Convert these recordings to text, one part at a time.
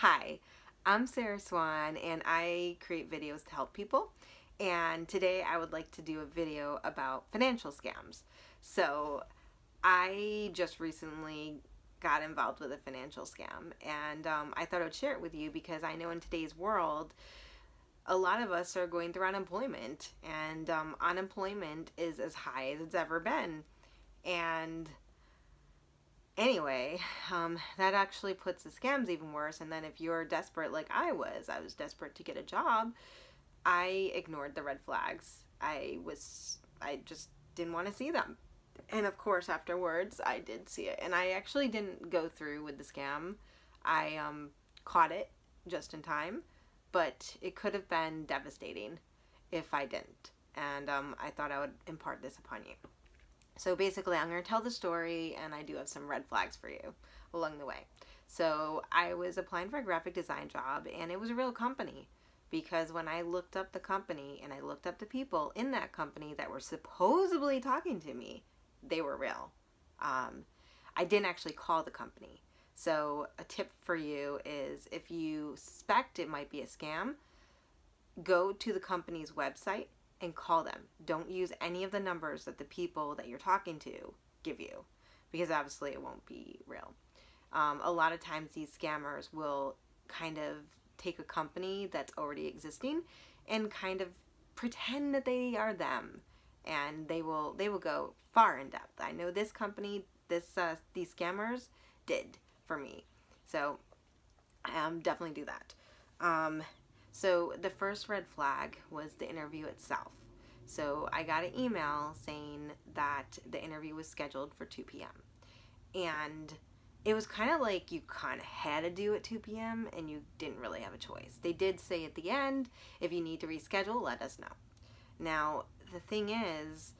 Hi, I'm Sarah Swan and I create videos to help people and today I would like to do a video about financial scams. So I just recently got involved with a financial scam and um, I thought I'd share it with you because I know in today's world a lot of us are going through unemployment and um, unemployment is as high as it's ever been and anyway, um, that actually puts the scams even worse. And then if you're desperate, like I was, I was desperate to get a job, I ignored the red flags. I was, I just didn't want to see them. And of course, afterwards, I did see it. And I actually didn't go through with the scam. I um, caught it just in time, but it could have been devastating if I didn't. And um, I thought I would impart this upon you. So basically, I'm going to tell the story, and I do have some red flags for you along the way. So I was applying for a graphic design job, and it was a real company because when I looked up the company and I looked up the people in that company that were supposedly talking to me, they were real. Um, I didn't actually call the company. So a tip for you is if you suspect it might be a scam, go to the company's website and call them. Don't use any of the numbers that the people that you're talking to give you because obviously it won't be real. Um, a lot of times these scammers will kind of take a company that's already existing and kind of pretend that they are them and they will they will go far in depth. I know this company, this uh, these scammers did for me. So um, definitely do that. Um, so the first red flag was the interview itself. So I got an email saying that the interview was scheduled for 2 p.m. And it was kind of like you kind of had to do at 2 p.m. and you didn't really have a choice. They did say at the end, if you need to reschedule, let us know. Now, the thing is,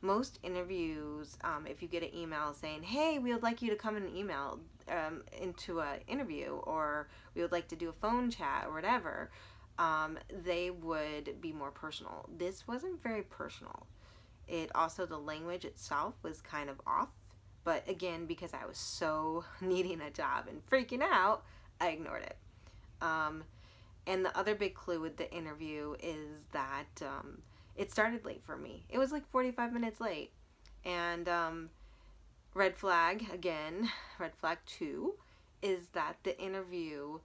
most interviews, um, if you get an email saying, hey, we would like you to come in an email um, into an interview or we would like to do a phone chat or whatever, um, they would be more personal. This wasn't very personal. It also, the language itself was kind of off. But again, because I was so needing a job and freaking out, I ignored it. Um, and the other big clue with the interview is that um, it started late for me. It was like 45 minutes late. And um, red flag, again, red flag two, is that the interview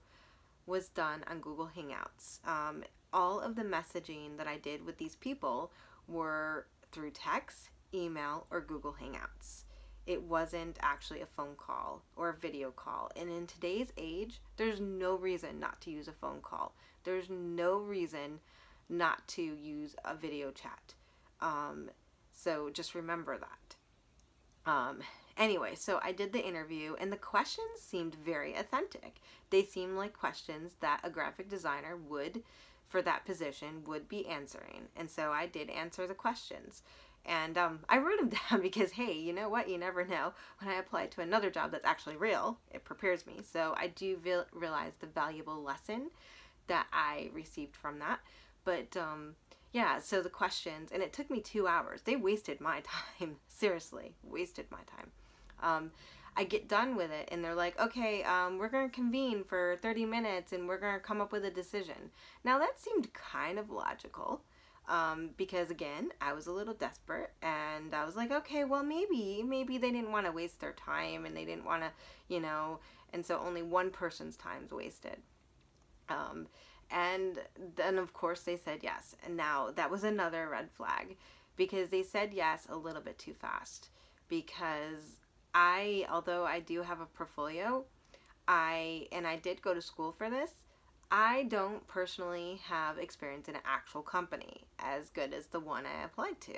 was done on Google Hangouts. Um, all of the messaging that I did with these people were through text, email, or Google Hangouts. It wasn't actually a phone call or a video call. And in today's age, there's no reason not to use a phone call. There's no reason not to use a video chat. Um, so just remember that. Um, Anyway, so I did the interview and the questions seemed very authentic. They seemed like questions that a graphic designer would, for that position, would be answering. And so I did answer the questions. And um, I wrote them down because, hey, you know what? You never know. When I apply to another job that's actually real, it prepares me. So I do realize the valuable lesson that I received from that. But um, yeah, so the questions, and it took me two hours. They wasted my time. Seriously, wasted my time. Um, I get done with it and they're like, okay, um, we're going to convene for 30 minutes and we're going to come up with a decision. Now that seemed kind of logical um, because again, I was a little desperate and I was like, okay, well, maybe, maybe they didn't want to waste their time and they didn't want to, you know, and so only one person's time's wasted. Um, and then of course they said yes. And now that was another red flag because they said yes a little bit too fast because I, although I do have a portfolio, I, and I did go to school for this, I don't personally have experience in an actual company as good as the one I applied to.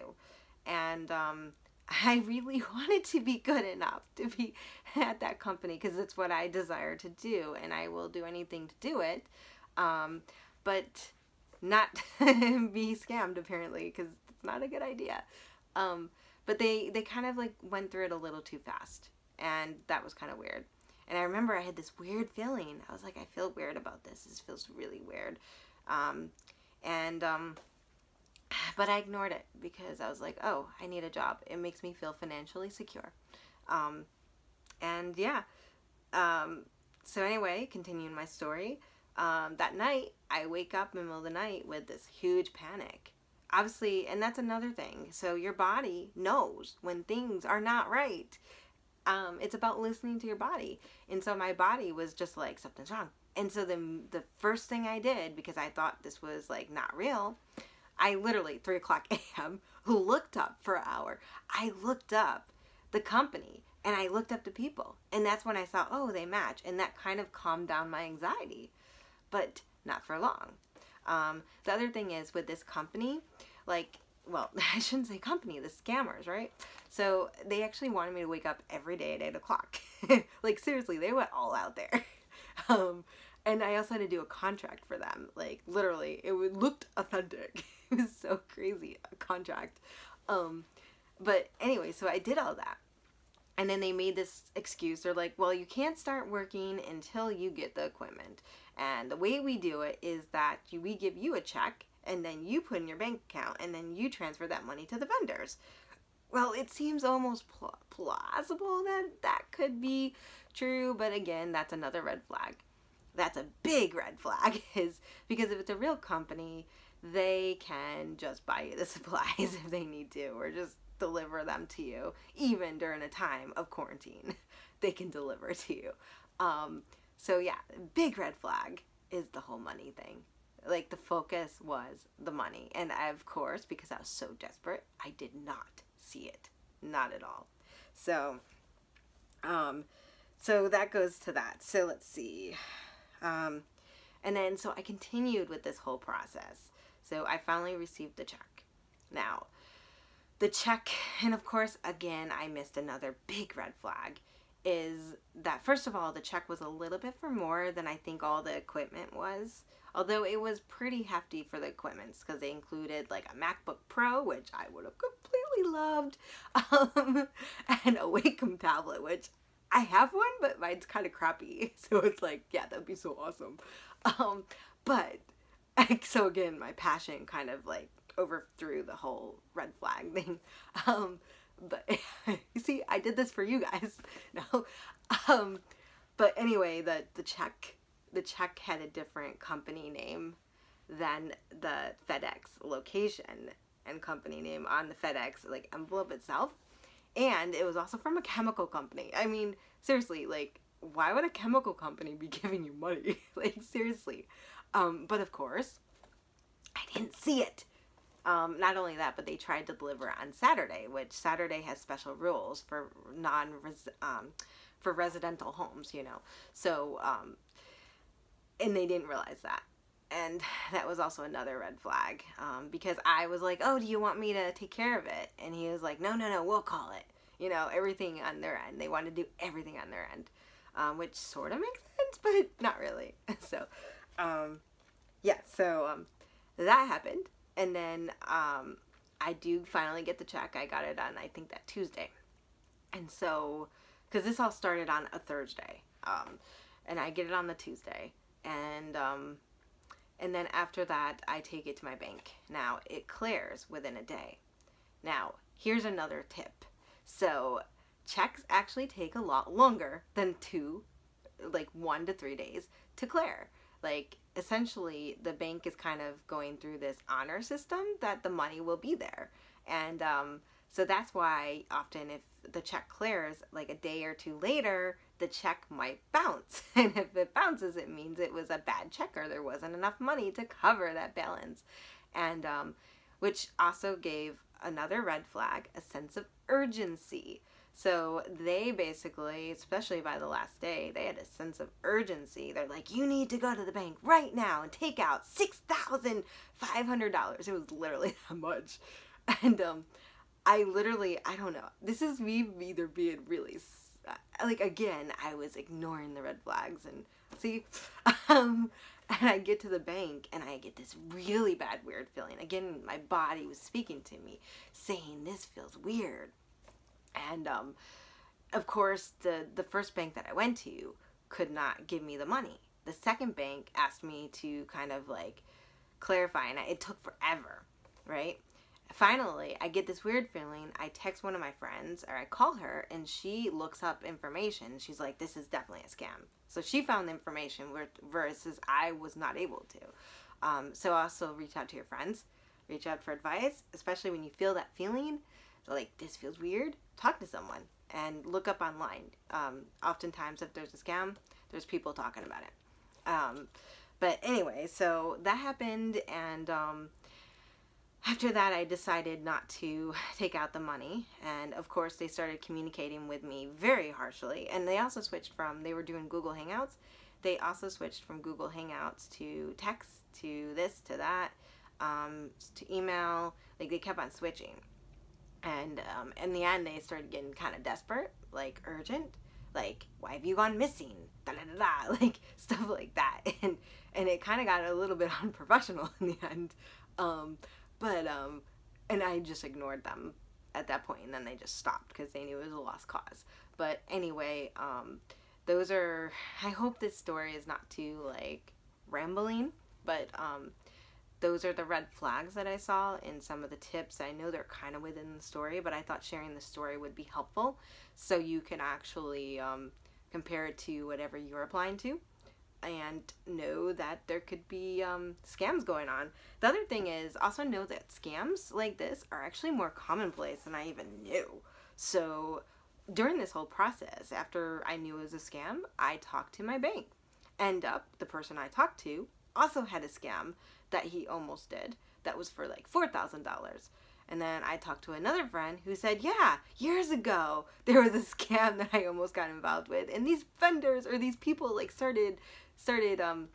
And um, I really wanted to be good enough to be at that company because it's what I desire to do and I will do anything to do it. Um, but not be scammed apparently because it's not a good idea. Um, but they, they kind of like went through it a little too fast. And that was kind of weird. And I remember I had this weird feeling. I was like, I feel weird about this. This feels really weird. Um, and, um, but I ignored it because I was like, oh, I need a job. It makes me feel financially secure. Um, and yeah. Um, so anyway, continuing my story, um, that night I wake up in the middle of the night with this huge panic obviously, and that's another thing. So your body knows when things are not right. Um, it's about listening to your body. And so my body was just like, something's wrong. And so the the first thing I did, because I thought this was like not real, I literally, 3 o'clock a.m., looked up for an hour. I looked up the company and I looked up the people. And that's when I saw, oh, they match. And that kind of calmed down my anxiety, but not for long. Um, the other thing is with this company, like, well, I shouldn't say company, the scammers, right? So they actually wanted me to wake up every day at 8 o'clock. like, seriously, they went all out there. um, and I also had to do a contract for them. Like, literally, it looked authentic. it was so crazy, a contract. Um, but anyway, so I did all that. And then they made this excuse. They're like, well, you can't start working until you get the equipment. And the way we do it is that we give you a check and then you put in your bank account and then you transfer that money to the vendors. Well, it seems almost pl plausible that that could be true, but again, that's another red flag. That's a big red flag is because if it's a real company, they can just buy you the supplies if they need to or just deliver them to you even during a time of quarantine. They can deliver to you. Um, so yeah, big red flag is the whole money thing. Like the focus was the money. And I, of course, because I was so desperate, I did not see it. Not at all. So, um, so that goes to that. So let's see. Um, and then, so I continued with this whole process. So I finally received the check. Now, the check, and of course, again, I missed another big red flag is that first of all the check was a little bit for more than I think all the equipment was. Although it was pretty hefty for the equipment because they included like a MacBook Pro, which I would have completely loved, um, and a Wacom tablet, which I have one, but mine's kind of crappy. So it's like, yeah, that'd be so awesome. Um, but so again, my passion kind of like overthrew the whole red flag thing. Um, but you see, I did this for you guys. No, um, but anyway, the the check the check had a different company name than the FedEx location and company name on the FedEx like envelope itself, and it was also from a chemical company. I mean, seriously, like why would a chemical company be giving you money? like seriously, um, but of course, I didn't see it. Um, not only that, but they tried to deliver on Saturday, which Saturday has special rules for non um, for residential homes, you know. So, um, and they didn't realize that. And that was also another red flag um, because I was like, oh, do you want me to take care of it? And he was like, no, no, no, we'll call it. You know, everything on their end. They want to do everything on their end, um, which sort of makes sense, but not really. so, um, yeah, so that happened. And then um, I do finally get the check. I got it on, I think, that Tuesday. And so, because this all started on a Thursday. Um, and I get it on the Tuesday. And, um, and then after that, I take it to my bank. Now, it clears within a day. Now, here's another tip. So, checks actually take a lot longer than two, like one to three days to clear like essentially the bank is kind of going through this honor system that the money will be there and um, so that's why often if the check clears like a day or two later the check might bounce and if it bounces it means it was a bad check or there wasn't enough money to cover that balance and um, which also gave another red flag, a sense of urgency. So they basically, especially by the last day, they had a sense of urgency. They're like, you need to go to the bank right now and take out $6,500. It was literally that much. And um, I literally, I don't know. This is me either being really, uh, like, again, I was ignoring the red flags and see. Um, and I get to the bank and I get this really bad weird feeling. Again, my body was speaking to me saying this feels weird. And um, of course, the, the first bank that I went to could not give me the money. The second bank asked me to kind of like clarify and I, it took forever, right? Finally, I get this weird feeling. I text one of my friends, or I call her, and she looks up information. She's like, "This is definitely a scam." So she found the information, versus I was not able to. Um, so also reach out to your friends, reach out for advice, especially when you feel that feeling, like this feels weird. Talk to someone and look up online. Um, oftentimes, if there's a scam, there's people talking about it. Um, but anyway, so that happened, and um, after that, I decided not to take out the money. And of course, they started communicating with me very harshly. And they also switched from, they were doing Google Hangouts. They also switched from Google Hangouts to text, to this, to that, um, to email. Like they kept on switching. And um, in the end, they started getting kind of desperate, like urgent, like, why have you gone missing? Da da da da, like stuff like that. And, and it kind of got a little bit unprofessional in the end. Um, but, um, and I just ignored them at that point, and then they just stopped because they knew it was a lost cause. But anyway, um, those are, I hope this story is not too, like, rambling, but, um, those are the red flags that I saw in some of the tips. I know they're kind of within the story, but I thought sharing the story would be helpful so you can actually um, compare it to whatever you're applying to and know that there could be um, scams going on. The other thing is also know that scams like this are actually more commonplace than I even knew. So during this whole process, after I knew it was a scam, I talked to my bank. End up, the person I talked to also had a scam that he almost did that was for like $4,000. And then I talked to another friend who said, yeah, years ago, there was a scam that I almost got involved with. And these vendors or these people like started, started, um,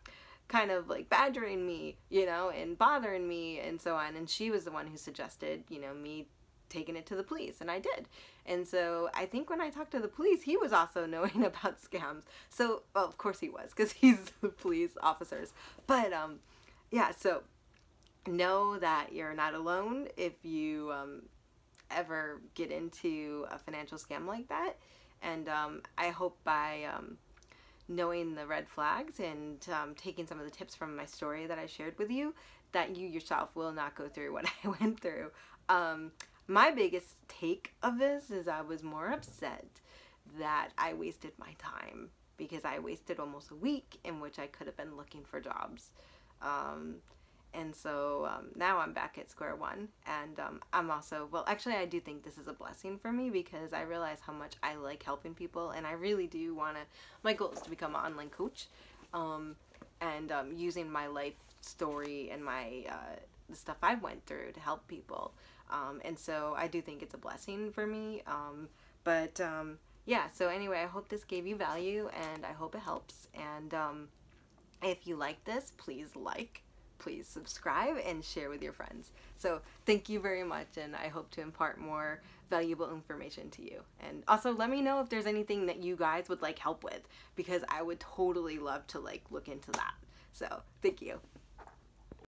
kind of like badgering me, you know, and bothering me and so on. And she was the one who suggested, you know, me taking it to the police and I did. And so I think when I talked to the police, he was also knowing about scams. So, well, of course he was because he's the police officers. But um yeah, so know that you're not alone if you um, ever get into a financial scam like that. And um, I hope by um, knowing the red flags and um, taking some of the tips from my story that I shared with you, that you yourself will not go through what I went through. Um, my biggest take of this is I was more upset that I wasted my time because I wasted almost a week in which I could have been looking for jobs. Um, and so um, now I'm back at square one. And um, I'm also, well, actually, I do think this is a blessing for me because I realize how much I like helping people, and I really do want to. My goal is to become an online coach, um, and um, using my life story and my uh, the stuff I went through to help people. Um, and so I do think it's a blessing for me. Um, but yeah, so anyway, I hope this gave you value, and I hope it helps. And if you like this, please like please subscribe and share with your friends. So thank you very much and I hope to impart more valuable information to you. And also let me know if there's anything that you guys would like help with because I would totally love to like look into that. So thank you.